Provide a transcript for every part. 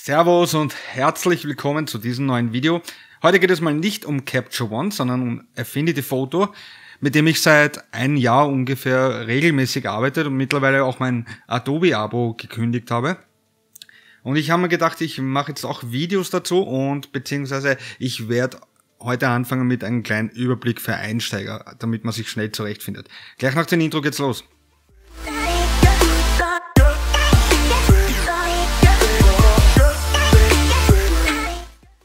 Servus und herzlich willkommen zu diesem neuen Video. Heute geht es mal nicht um Capture One, sondern um Affinity Photo, mit dem ich seit ein Jahr ungefähr regelmäßig arbeite und mittlerweile auch mein Adobe-Abo gekündigt habe. Und ich habe mir gedacht, ich mache jetzt auch Videos dazu und beziehungsweise ich werde heute anfangen mit einem kleinen Überblick für Einsteiger, damit man sich schnell zurechtfindet. Gleich nach dem Intro geht's los.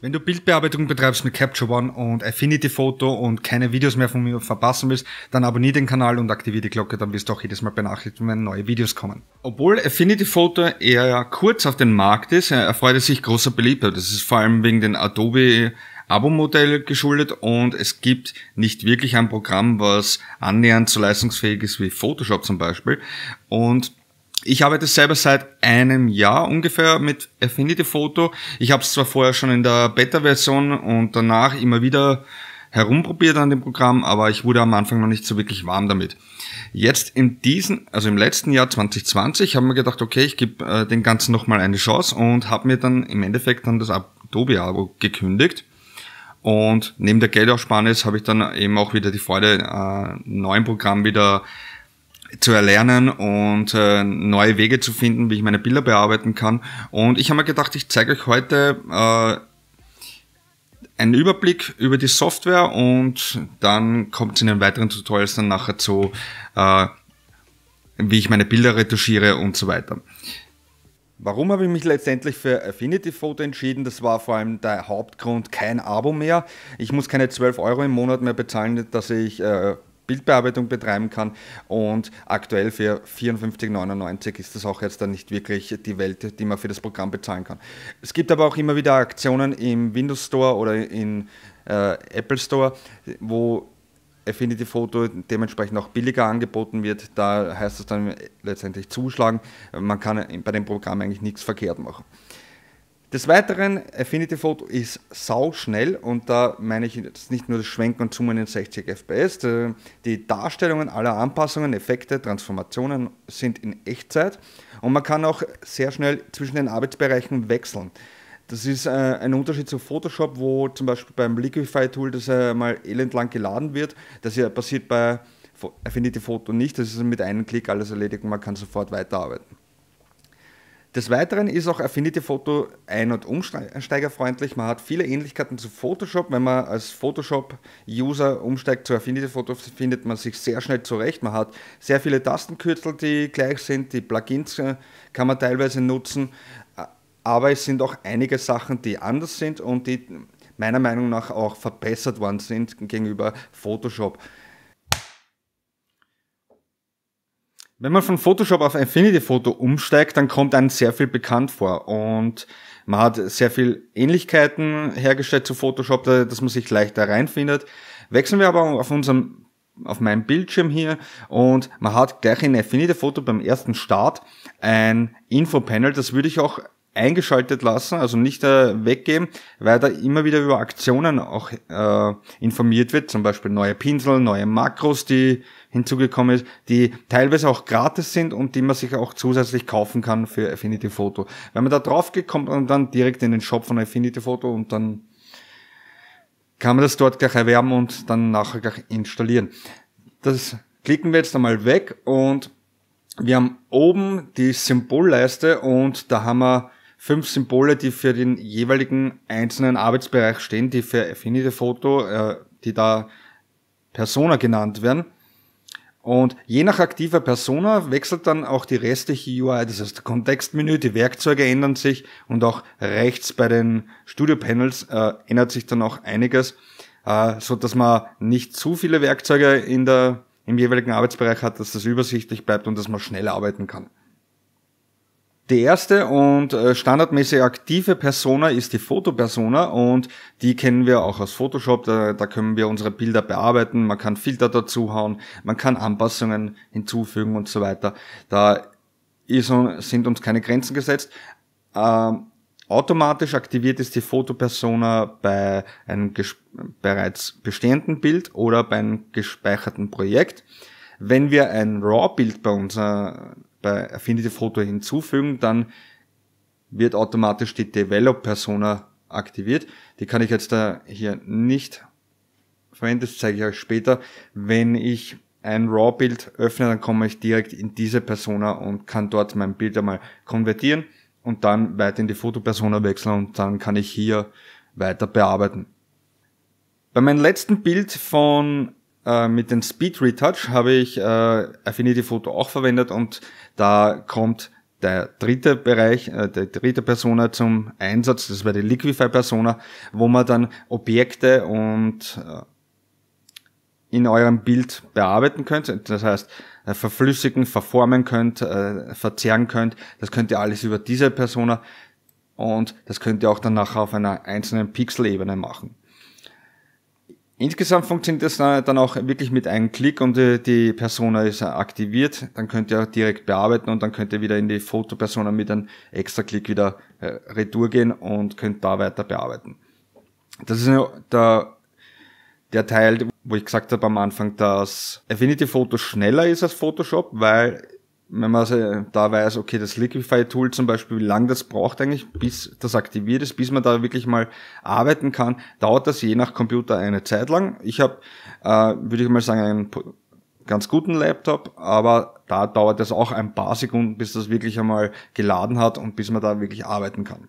Wenn du Bildbearbeitung betreibst mit Capture One und Affinity Photo und keine Videos mehr von mir verpassen willst, dann abonniere den Kanal und aktiviere die Glocke, dann wirst du auch jedes Mal benachrichtigt, wenn neue Videos kommen. Obwohl Affinity Photo eher kurz auf den Markt ist, äh, erfreut er sich großer Beliebtheit. Das ist vor allem wegen den Adobe Abo-Modell geschuldet und es gibt nicht wirklich ein Programm, was annähernd so leistungsfähig ist wie Photoshop zum Beispiel. Und ich arbeite selber seit einem Jahr ungefähr mit Affinity Photo. Ich habe es zwar vorher schon in der Beta-Version und danach immer wieder herumprobiert an dem Programm, aber ich wurde am Anfang noch nicht so wirklich warm damit. Jetzt in diesem, also im letzten Jahr 2020, haben mir gedacht, okay, ich gebe äh, den Ganzen nochmal eine Chance und habe mir dann im Endeffekt dann das Adobe-Abo gekündigt. Und neben der Geldaufsparnis habe ich dann eben auch wieder die Freude, äh, neuen Programm wieder zu erlernen und äh, neue Wege zu finden, wie ich meine Bilder bearbeiten kann. Und ich habe mir gedacht, ich zeige euch heute äh, einen Überblick über die Software und dann kommt es in den weiteren Tutorials dann nachher zu, äh, wie ich meine Bilder retuschiere und so weiter. Warum habe ich mich letztendlich für Affinity Photo entschieden? Das war vor allem der Hauptgrund, kein Abo mehr. Ich muss keine 12 Euro im Monat mehr bezahlen, dass ich äh, Bildbearbeitung betreiben kann. Und aktuell für 54,99 ist das auch jetzt dann nicht wirklich die Welt, die man für das Programm bezahlen kann. Es gibt aber auch immer wieder Aktionen im Windows Store oder in äh, Apple Store, wo Affinity Photo dementsprechend auch billiger angeboten wird. Da heißt es dann letztendlich zuschlagen. Man kann bei dem Programm eigentlich nichts verkehrt machen. Des Weiteren, Affinity Photo ist sau schnell und da meine ich jetzt nicht nur das Schwenken und Zoomen in 60 FPS, äh, die Darstellungen aller Anpassungen, Effekte, Transformationen sind in Echtzeit und man kann auch sehr schnell zwischen den Arbeitsbereichen wechseln. Das ist äh, ein Unterschied zu Photoshop, wo zum Beispiel beim Liquify-Tool, das mal elendlang geladen wird, das passiert bei Affinity Photo nicht, das ist mit einem Klick alles erledigt und man kann sofort weiterarbeiten. Des Weiteren ist auch Affinity Photo ein- und umsteigerfreundlich. Man hat viele Ähnlichkeiten zu Photoshop. Wenn man als Photoshop-User umsteigt zu Affinity Photo, findet man sich sehr schnell zurecht. Man hat sehr viele Tastenkürzel, die gleich sind. Die Plugins äh, kann man teilweise nutzen. Äh, aber es sind auch einige Sachen, die anders sind und die meiner Meinung nach auch verbessert worden sind gegenüber Photoshop. Wenn man von Photoshop auf Affinity Photo umsteigt, dann kommt einem sehr viel bekannt vor und man hat sehr viel Ähnlichkeiten hergestellt zu Photoshop, dass man sich leichter reinfindet. Wechseln wir aber auf unserem auf meinem Bildschirm hier und man hat gleich in Affinity Photo beim ersten Start ein Infopanel, das würde ich auch eingeschaltet lassen, also nicht äh, weggeben, weil da immer wieder über Aktionen auch äh, informiert wird, zum Beispiel neue Pinsel, neue Makros, die hinzugekommen ist, die teilweise auch gratis sind und die man sich auch zusätzlich kaufen kann für Affinity Photo. Wenn man da drauf geht, kommt man dann direkt in den Shop von Affinity Photo und dann kann man das dort gleich erwerben und dann nachher gleich installieren. Das klicken wir jetzt einmal weg und wir haben oben die Symbolleiste und da haben wir fünf Symbole, die für den jeweiligen einzelnen Arbeitsbereich stehen, die für Affinity Photo, äh, die da Persona genannt werden. Und je nach aktiver Persona wechselt dann auch die restliche UI, das heißt Kontextmenü, die Werkzeuge ändern sich und auch rechts bei den Studio Panels äh, ändert sich dann auch einiges, äh, so dass man nicht zu viele Werkzeuge in der, im jeweiligen Arbeitsbereich hat, dass das übersichtlich bleibt und dass man schnell arbeiten kann. Die erste und äh, standardmäßig aktive Persona ist die Fotopersona und die kennen wir auch aus Photoshop. Da, da, können wir unsere Bilder bearbeiten, man kann Filter dazuhauen, man kann Anpassungen hinzufügen und so weiter. Da ist, sind uns keine Grenzen gesetzt. Ähm, automatisch aktiviert ist die Fotopersona bei einem bereits bestehenden Bild oder bei einem gespeicherten Projekt. Wenn wir ein RAW-Bild bei unserer bei Affinity Photo hinzufügen, dann wird automatisch die Develop Persona aktiviert. Die kann ich jetzt da hier nicht verwenden, das zeige ich euch später. Wenn ich ein RAW-Bild öffne, dann komme ich direkt in diese Persona und kann dort mein Bild einmal konvertieren und dann weiter in die Persona wechseln und dann kann ich hier weiter bearbeiten. Bei meinem letzten Bild von äh, mit dem Speed Retouch habe ich äh, Affinity Photo auch verwendet und da kommt der dritte Bereich, äh, der dritte Persona zum Einsatz, das wäre die Liquify Persona, wo man dann Objekte und äh, in eurem Bild bearbeiten könnt. Das heißt, äh, verflüssigen, verformen könnt, äh, verzerren könnt. Das könnt ihr alles über diese Persona und das könnt ihr auch dann nachher auf einer einzelnen Pixel-Ebene machen. Insgesamt funktioniert das dann auch wirklich mit einem Klick und äh, die Persona ist aktiviert. Dann könnt ihr auch direkt bearbeiten und dann könnt ihr wieder in die Fotopersona mit einem extra Klick wieder äh, retour gehen und könnt da weiter bearbeiten. Das ist der, der Teil, wo ich gesagt habe am Anfang, dass Affinity Photo schneller ist als Photoshop, weil wenn man also da weiß, okay, das Liquify-Tool zum Beispiel, wie lange das braucht eigentlich, bis das aktiviert ist, bis man da wirklich mal arbeiten kann, dauert das je nach Computer eine Zeit lang. Ich habe, äh, würde ich mal sagen, einen ganz guten Laptop, aber da dauert das auch ein paar Sekunden, bis das wirklich einmal geladen hat und bis man da wirklich arbeiten kann.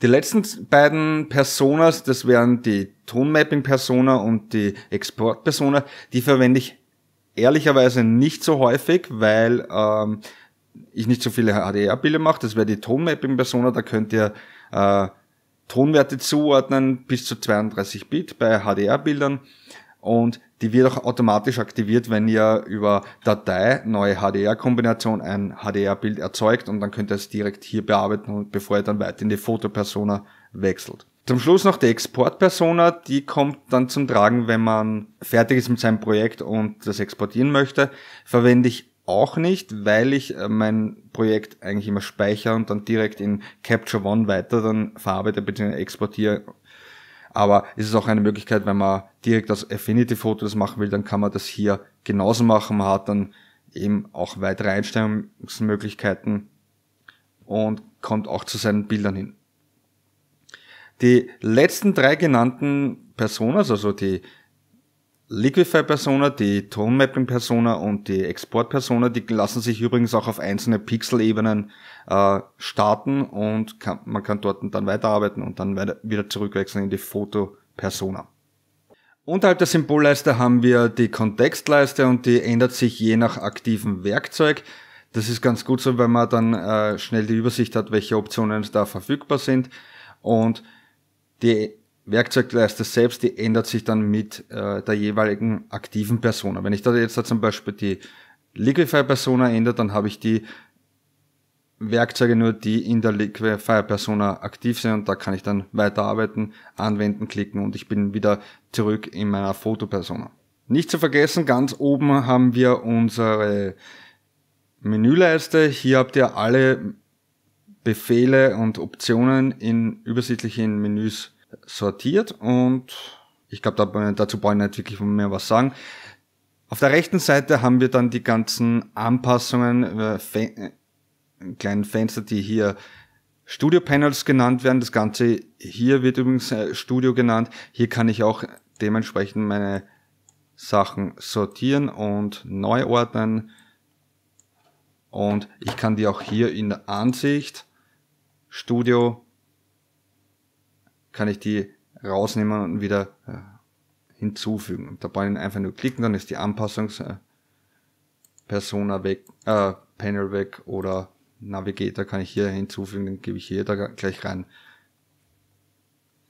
Die letzten beiden Personas, das wären die Tonmapping-Persona und die Export-Persona, die verwende ich ehrlicherweise nicht so häufig, weil ähm, ich nicht so viele HDR-Bilder mache. Das wäre die Tonmapping-Persona, da könnt ihr äh, Tonwerte zuordnen bis zu 32 Bit bei HDR-Bildern und die wird auch automatisch aktiviert, wenn ihr über Datei neue HDR-Kombination ein HDR-Bild erzeugt und dann könnt ihr es direkt hier bearbeiten, bevor ihr dann weiter in die Fotopersona wechselt. Zum Schluss noch die Exportpersona, die kommt dann zum Tragen, wenn man fertig ist mit seinem Projekt und das exportieren möchte. Verwende ich auch nicht, weil ich äh, mein Projekt eigentlich immer speichere und dann direkt in Capture One weiter dann verarbeite bzw. exportiere. Aber es ist auch eine Möglichkeit, wenn man direkt aus Affinity Fotos machen will, dann kann man das hier genauso machen. Man hat dann eben auch weitere Einstellungsmöglichkeiten und kommt auch zu seinen Bildern hin. Die letzten drei genannten Personas, also die Liquify-Persona, die Tone-Mapping-Persona und die Export-Persona, die lassen sich übrigens auch auf einzelne Pixel-Ebenen äh, starten und kann, man kann dort dann weiterarbeiten und dann weiter, wieder zurückwechseln in die Foto-Persona. Unterhalb der Symbolleiste haben wir die Kontextleiste und die ändert sich je nach aktivem Werkzeug. Das ist ganz gut so, weil man dann äh, schnell die Übersicht hat, welche Optionen da verfügbar sind. Und die Werkzeugleiste selbst, die ändert sich dann mit äh, der jeweiligen aktiven Persona. Wenn ich da jetzt da zum Beispiel die Liquify-Persona ändere, dann habe ich die Werkzeuge nur, die in der Liquify-Persona aktiv sind und da kann ich dann weiterarbeiten, anwenden, klicken und ich bin wieder zurück in meiner Fotopersona. Nicht zu vergessen, ganz oben haben wir unsere Menüleiste. Hier habt ihr alle Befehle und Optionen in übersichtlichen Menüs sortiert und ich glaube, dazu brauche ich nicht wirklich mehr was sagen. Auf der rechten Seite haben wir dann die ganzen Anpassungen, äh, Fe äh, kleinen Fenster, die hier Studio Panels genannt werden. Das Ganze hier wird übrigens äh, Studio genannt. Hier kann ich auch dementsprechend meine Sachen sortieren und neu ordnen. Und ich kann die auch hier in der Ansicht Studio kann ich die rausnehmen und wieder äh, hinzufügen. Und da brauche ich einfach nur klicken, dann ist die Anpassungspersona äh, persona weg, äh, Panel weg oder Navigator kann ich hier hinzufügen, dann gebe ich hier da gleich rein.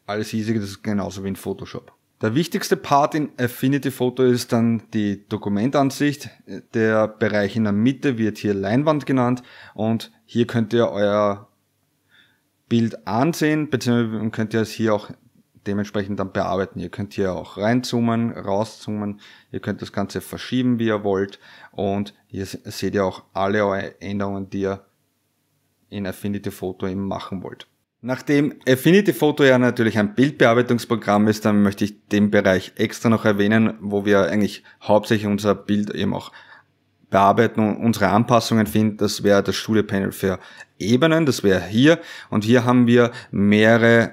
Alles easy, das ist genauso wie in Photoshop. Der wichtigste Part in Affinity Photo ist dann die Dokumentansicht. Der Bereich in der Mitte wird hier Leinwand genannt und hier könnt ihr euer Bild ansehen, beziehungsweise könnt ihr es hier auch dementsprechend dann bearbeiten. Ihr könnt hier auch reinzoomen, rauszoomen, ihr könnt das Ganze verschieben, wie ihr wollt und hier seht ihr auch alle eure Änderungen, die ihr in Affinity Photo eben machen wollt. Nachdem Affinity Photo ja natürlich ein Bildbearbeitungsprogramm ist, dann möchte ich den Bereich extra noch erwähnen, wo wir eigentlich hauptsächlich unser Bild eben auch bearbeiten und unsere Anpassungen finden. Das wäre das Studio-Panel für Ebenen, das wäre hier. Und hier haben wir mehrere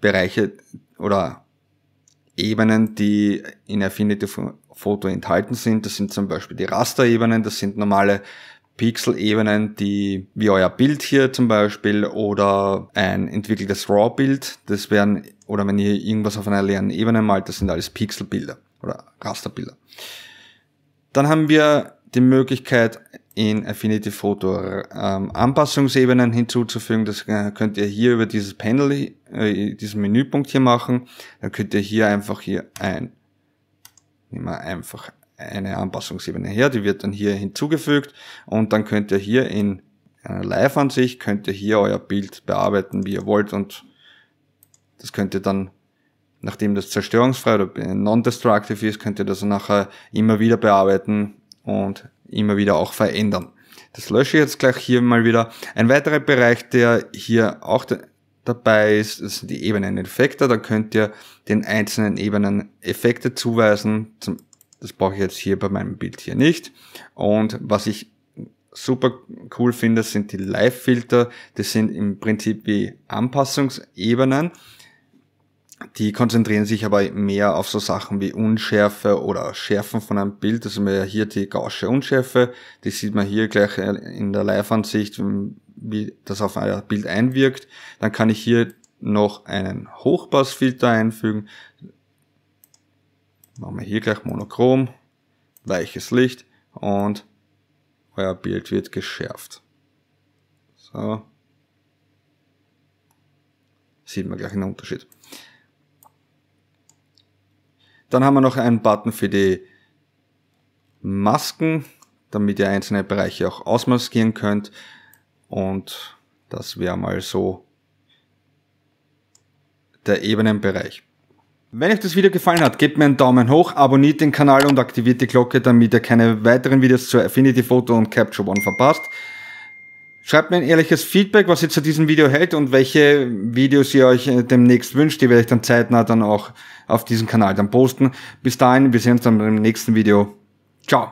Bereiche oder Ebenen, die in Affinity Photo enthalten sind. Das sind zum Beispiel die Rasterebenen. das sind normale Pixel-Ebenen, die wie euer Bild hier zum Beispiel oder ein entwickeltes RAW-Bild, das wären, oder wenn ihr irgendwas auf einer leeren Ebene malt, das sind alles Pixel-Bilder oder Rasterbilder. bilder dann haben wir die Möglichkeit, in Affinity Photo ähm, Anpassungsebenen hinzuzufügen. Das äh, könnt ihr hier über dieses Panel, äh, diesen Menüpunkt hier machen. Dann könnt ihr hier einfach hier ein, nehmen wir einfach eine Anpassungsebene her, die wird dann hier hinzugefügt und dann könnt ihr hier in einer äh, Live-Ansicht, könnt ihr hier euer Bild bearbeiten, wie ihr wollt und das könnt ihr dann nachdem das zerstörungsfrei oder non-destructive ist, könnt ihr das nachher immer wieder bearbeiten und immer wieder auch verändern. Das lösche ich jetzt gleich hier mal wieder. Ein weiterer Bereich, der hier auch dabei ist, das sind die Ebenen-Effekte. Da könnt ihr den einzelnen Ebenen Effekte zuweisen. Das brauche ich jetzt hier bei meinem Bild hier nicht. Und was ich super cool finde, sind die Live-Filter. Das sind im Prinzip wie Anpassungsebenen. Die konzentrieren sich aber mehr auf so Sachen wie Unschärfe oder Schärfen von einem Bild. Das also haben wir hier die Gaußsche Unschärfe. Die sieht man hier gleich äh, in der Live-Ansicht, wie das auf euer Bild einwirkt. Dann kann ich hier noch einen Hochpassfilter einfügen. Machen wir hier gleich monochrom, weiches Licht und euer Bild wird geschärft. So. Sieht man gleich einen Unterschied. Dann haben wir noch einen Button für die Masken, damit ihr einzelne Bereiche auch ausmaskieren könnt. Und das wäre mal so der Ebenenbereich. Wenn euch das Video gefallen hat, gebt mir einen Daumen hoch, abonniert den Kanal und aktiviert die Glocke, damit ihr keine weiteren Videos zu Affinity Photo und Capture One verpasst. Schreibt mir ein ehrliches Feedback, was ihr zu diesem Video hält und welche Videos ihr euch äh, demnächst wünscht. Die werde ich dann zeitnah dann auch auf diesem Kanal dann posten. Bis dahin, wir sehen uns dann beim nächsten Video. Ciao.